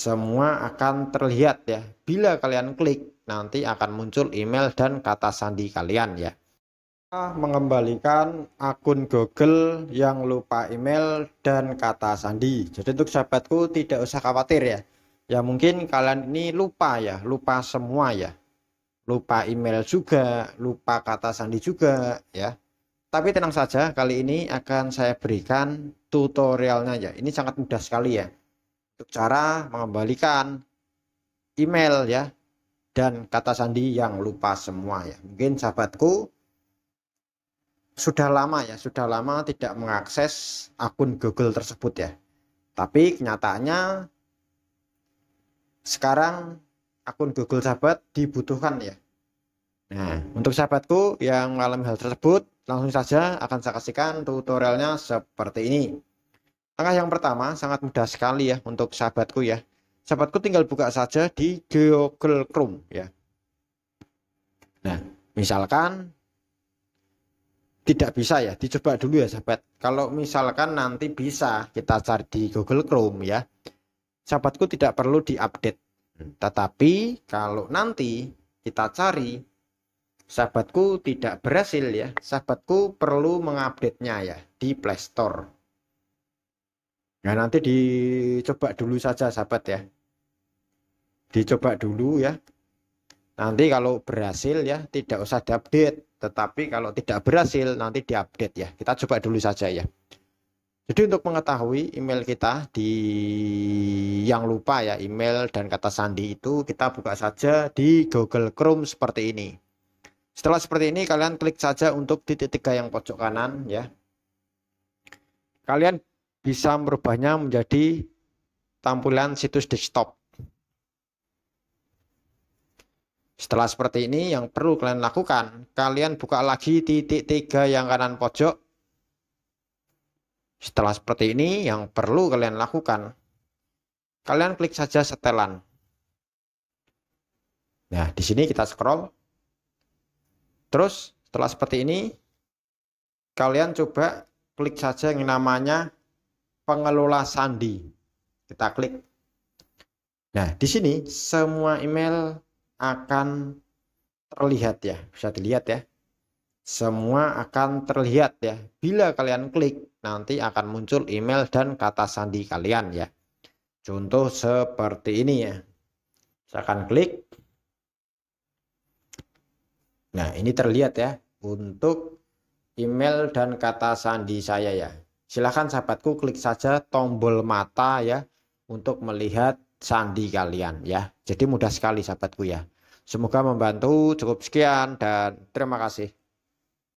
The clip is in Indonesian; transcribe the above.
semua akan terlihat ya. Bila kalian klik, nanti akan muncul email dan kata sandi kalian ya. mengembalikan akun Google yang lupa email dan kata sandi. Jadi untuk sahabatku tidak usah khawatir ya. Ya mungkin kalian ini lupa ya, lupa semua ya. Lupa email juga, lupa kata sandi juga ya. Tapi tenang saja, kali ini akan saya berikan tutorialnya ya. Ini sangat mudah sekali ya untuk cara mengembalikan email ya dan kata sandi yang lupa semua ya mungkin sahabatku sudah lama ya sudah lama tidak mengakses akun Google tersebut ya tapi kenyataannya sekarang akun Google sahabat dibutuhkan ya nah untuk sahabatku yang mengalami hal tersebut langsung saja akan saya kasihkan tutorialnya seperti ini Langkah yang pertama sangat mudah sekali ya untuk sahabatku ya. Sahabatku tinggal buka saja di Google Chrome ya. Nah, misalkan tidak bisa ya, dicoba dulu ya sahabat. Kalau misalkan nanti bisa kita cari di Google Chrome ya. Sahabatku tidak perlu diupdate. Tetapi kalau nanti kita cari sahabatku tidak berhasil ya, sahabatku perlu mengupdate-nya ya di Play Store. Nah nanti dicoba dulu saja sahabat ya. Dicoba dulu ya. Nanti kalau berhasil ya tidak usah diupdate. Tetapi kalau tidak berhasil nanti diupdate ya. Kita coba dulu saja ya. Jadi untuk mengetahui email kita di yang lupa ya email dan kata sandi itu kita buka saja di Google Chrome seperti ini. Setelah seperti ini kalian klik saja untuk titik tiga yang pojok kanan ya. Kalian bisa merubahnya menjadi tampilan situs desktop. Setelah seperti ini, yang perlu kalian lakukan, kalian buka lagi titik tiga yang kanan pojok. Setelah seperti ini, yang perlu kalian lakukan, kalian klik saja setelan. Nah, di sini kita scroll. Terus, setelah seperti ini, kalian coba klik saja yang namanya pengelola sandi. Kita klik. Nah, di sini semua email akan terlihat ya, bisa dilihat ya. Semua akan terlihat ya. Bila kalian klik, nanti akan muncul email dan kata sandi kalian ya. Contoh seperti ini ya. Saya akan klik. Nah, ini terlihat ya untuk email dan kata sandi saya ya. Silahkan sahabatku klik saja tombol mata ya untuk melihat sandi kalian ya. Jadi mudah sekali sahabatku ya. Semoga membantu, cukup sekian dan terima kasih.